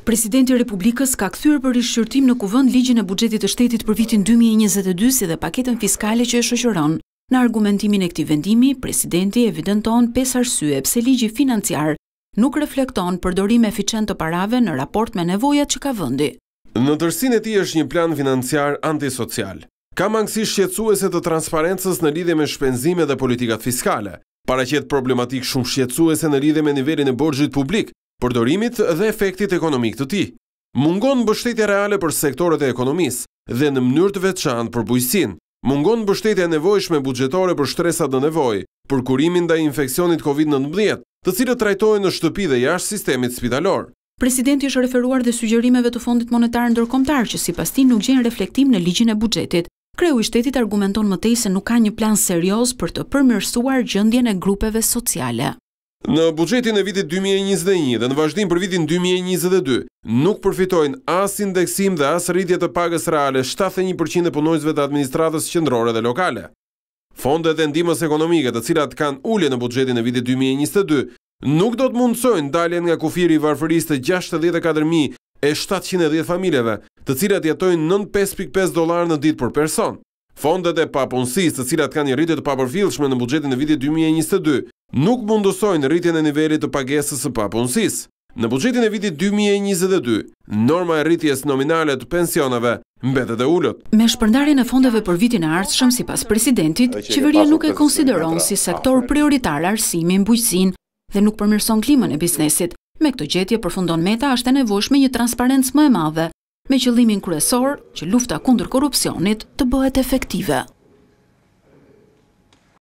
Presidenti Republikës ka këthyrë për rishqyrtim në kuvënd ligjën e bugjetit të shtetit për vitin 2022 si dhe paketën fiskale që e shëshëron. Në argumentimin e këti vendimi, presidenti evidenton pes arsye pse ligji financiar nuk reflekton përdorim eficient të parave në raport me nevojat që ka vëndi. Në tërsin e ti është një plan financiar antisocial. Ka mangësi shqetsuese të transparentës në lidhe me shpenzime dhe politikat fiskale, para qëtë problematik shumë shqetsuese në lidhe me nivelin e borgjit publik, përdorimit dhe efektit ekonomik të ti. Mungon bështetje reale për sektorët e ekonomisë dhe në mënyrë të veçanë për bujësin. Mungon bështetje nevojshme bugjetore për shtresat dhe nevoj, për kurimin dhe infekcionit COVID-19, të cilët trajtojnë në shtëpi dhe jashtë sistemit spitalor. Presidenti është referuar dhe sugjerimeve të fondit monetar ndërkomtar që si pas ti nuk gjenë reflektim në ligjin e bugjetit. Kreu i shtetit argumenton mëtej se nuk ka një plan serios për të përmërsuar gjëndjen e grupeve sociale. Në bugjetin e vitit 2021 dhe në vazhdim për vitin 2022, nuk përfitojnë as indeksim dhe as rritje të pagës reale 71% e punojzve të administratës qëndrore dhe lokale. Fondet dhe ndimës ekonomike të cilat kanë ullje në bugjetin e vitit 2022, nuk do të mundësojnë daljen nga kufiri i varfëris të 64.710 familjeve, të cilat jetojnë 95.5 dolar në dit për person. Fondet e papunësis të cilat kanë një rritje të papërfilshme në bugjetin e vitit 2022, nuk mundosojnë rritjen e nivellit të pagesës së papunësis. Në bugjetin e vitit 2022, norma e rritjes nominalet të pensionave mbetet dhe ullët. Me shpërndarjen e fondeve për vitin shumë si pas presidentit, qeveria nuk e konsideron si sektor prioritar arsimin, bujqësin dhe nuk përmirëson klimën e biznesit. Me këtë gjetje përfundon meta ashtë e nevojshme një transparentës më e madhe, me qëllimin kryesor që lufta kundër korupcionit të bëhet efektive.